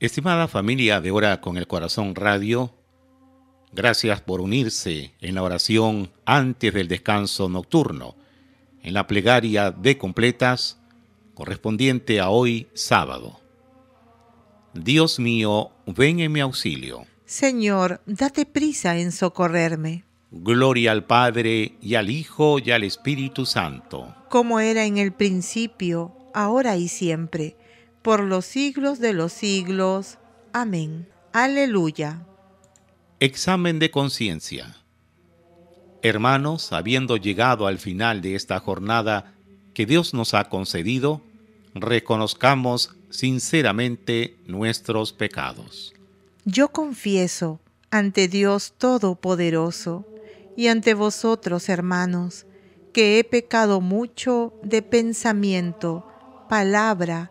Estimada familia de Hora con el Corazón Radio, gracias por unirse en la oración antes del descanso nocturno, en la plegaria de completas correspondiente a hoy sábado. Dios mío, ven en mi auxilio. Señor, date prisa en socorrerme. Gloria al Padre y al Hijo y al Espíritu Santo. Como era en el principio, ahora y siempre por los siglos de los siglos. Amén. Aleluya. Examen de conciencia. Hermanos, habiendo llegado al final de esta jornada que Dios nos ha concedido, reconozcamos sinceramente nuestros pecados. Yo confieso ante Dios Todopoderoso y ante vosotros, hermanos, que he pecado mucho de pensamiento, palabra,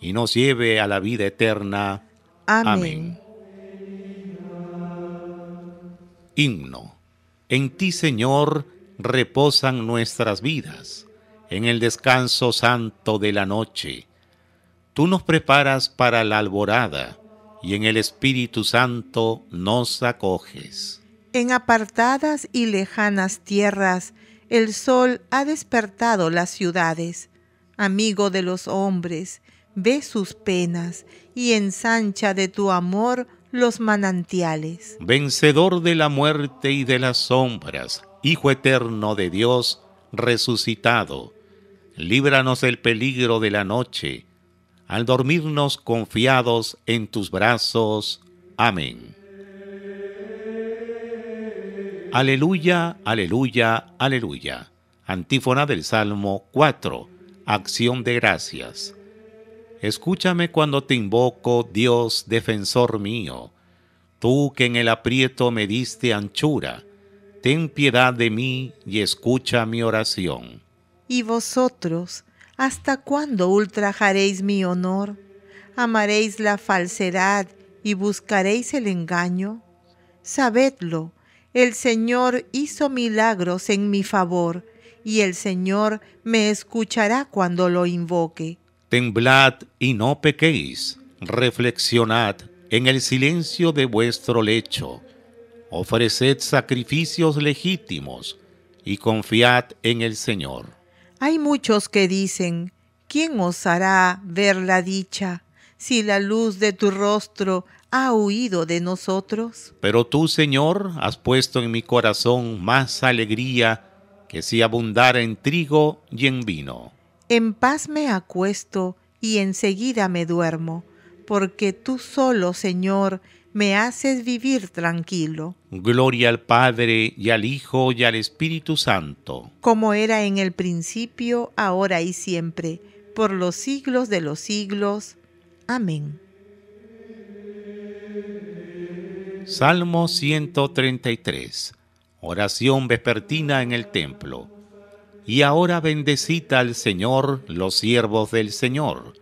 y nos lleve a la vida eterna. Amén. Himno. En ti, Señor, reposan nuestras vidas, en el descanso santo de la noche. Tú nos preparas para la alborada, y en el Espíritu Santo nos acoges. En apartadas y lejanas tierras, el sol ha despertado las ciudades, amigo de los hombres, ve sus penas y ensancha de tu amor los manantiales. Vencedor de la muerte y de las sombras, Hijo eterno de Dios, resucitado, líbranos del peligro de la noche, al dormirnos confiados en tus brazos. Amén. Aleluya, aleluya, aleluya. Antífona del Salmo 4. Acción de gracias. Escúchame cuando te invoco, Dios defensor mío. Tú que en el aprieto me diste anchura, ten piedad de mí y escucha mi oración. ¿Y vosotros, hasta cuándo ultrajaréis mi honor? ¿Amaréis la falsedad y buscaréis el engaño? Sabedlo, el Señor hizo milagros en mi favor, y el Señor me escuchará cuando lo invoque. Temblad y no pequéis, reflexionad en el silencio de vuestro lecho, ofreced sacrificios legítimos y confiad en el Señor. Hay muchos que dicen, ¿quién osará ver la dicha si la luz de tu rostro ha huido de nosotros? Pero tú, Señor, has puesto en mi corazón más alegría que si abundara en trigo y en vino. En paz me acuesto y enseguida me duermo, porque tú solo, Señor, me haces vivir tranquilo. Gloria al Padre y al Hijo y al Espíritu Santo. Como era en el principio, ahora y siempre, por los siglos de los siglos. Amén. Salmo 133. Oración vespertina en el templo y ahora bendecid al Señor los siervos del Señor,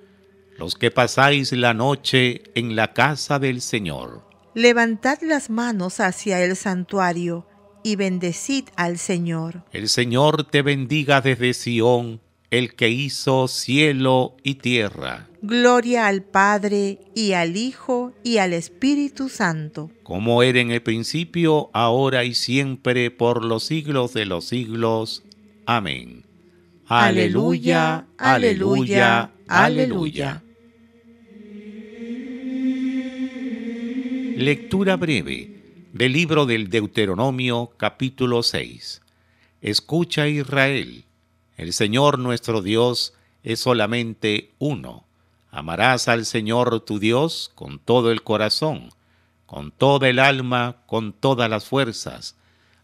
los que pasáis la noche en la casa del Señor. Levantad las manos hacia el santuario y bendecid al Señor. El Señor te bendiga desde Sión, el que hizo cielo y tierra. Gloria al Padre y al Hijo y al Espíritu Santo. Como era en el principio, ahora y siempre, por los siglos de los siglos. Amén. Aleluya, aleluya, aleluya. Lectura breve del libro del Deuteronomio capítulo 6. Escucha Israel, el Señor nuestro Dios es solamente uno. Amarás al Señor tu Dios con todo el corazón, con toda el alma, con todas las fuerzas.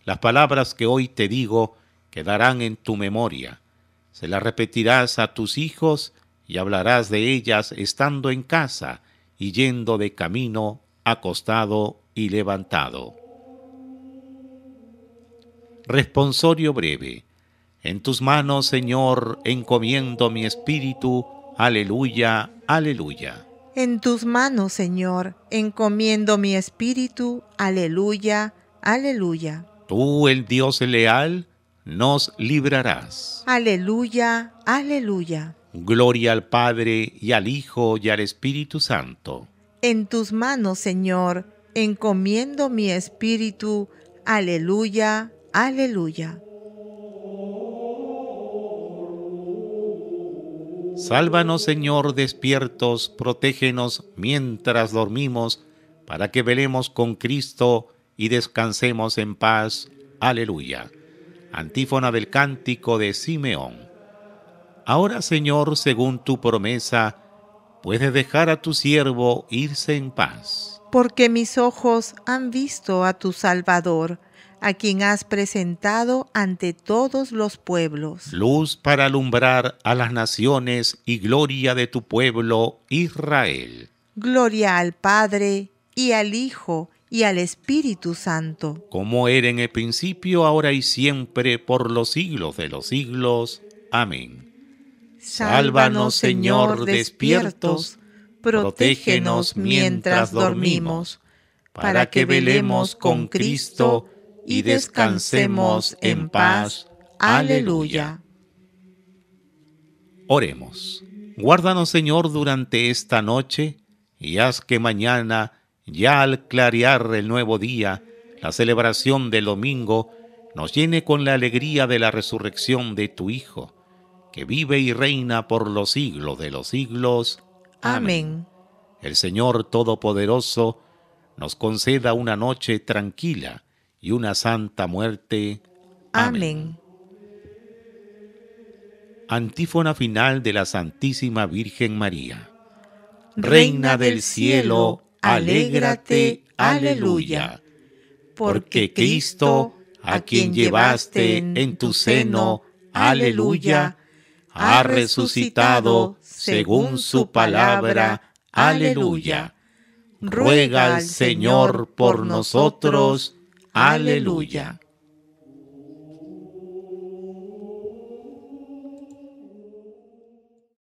Las palabras que hoy te digo quedarán en tu memoria. Se las repetirás a tus hijos y hablarás de ellas estando en casa y yendo de camino, acostado y levantado. Responsorio breve. En tus manos, Señor, encomiendo mi espíritu. Aleluya, aleluya. En tus manos, Señor, encomiendo mi espíritu. Aleluya, aleluya. Tú, el Dios leal, nos librarás. Aleluya, aleluya. Gloria al Padre y al Hijo y al Espíritu Santo. En tus manos, Señor, encomiendo mi espíritu. Aleluya, aleluya. Sálvanos, Señor, despiertos, protégenos mientras dormimos, para que velemos con Cristo y descansemos en paz. Aleluya. Antífona del cántico de Simeón. Ahora, Señor, según tu promesa, puedes dejar a tu siervo irse en paz. Porque mis ojos han visto a tu Salvador, a quien has presentado ante todos los pueblos. Luz para alumbrar a las naciones y gloria de tu pueblo Israel. Gloria al Padre y al Hijo y al Espíritu Santo. Como era en el principio, ahora y siempre, por los siglos de los siglos. Amén. Sálvanos, Señor, despiertos, protégenos mientras dormimos, para que velemos con Cristo y descansemos en paz. Aleluya. Oremos. Guárdanos, Señor, durante esta noche y haz que mañana ya al clarear el nuevo día, la celebración del domingo nos llene con la alegría de la resurrección de tu Hijo, que vive y reina por los siglos de los siglos. Amén. El Señor Todopoderoso nos conceda una noche tranquila y una santa muerte. Amén. Antífona final de la Santísima Virgen María. Reina, del cielo alégrate, aleluya, porque Cristo, a quien llevaste en tu seno, aleluya, ha resucitado según su palabra, aleluya. Ruega al Señor por nosotros, aleluya.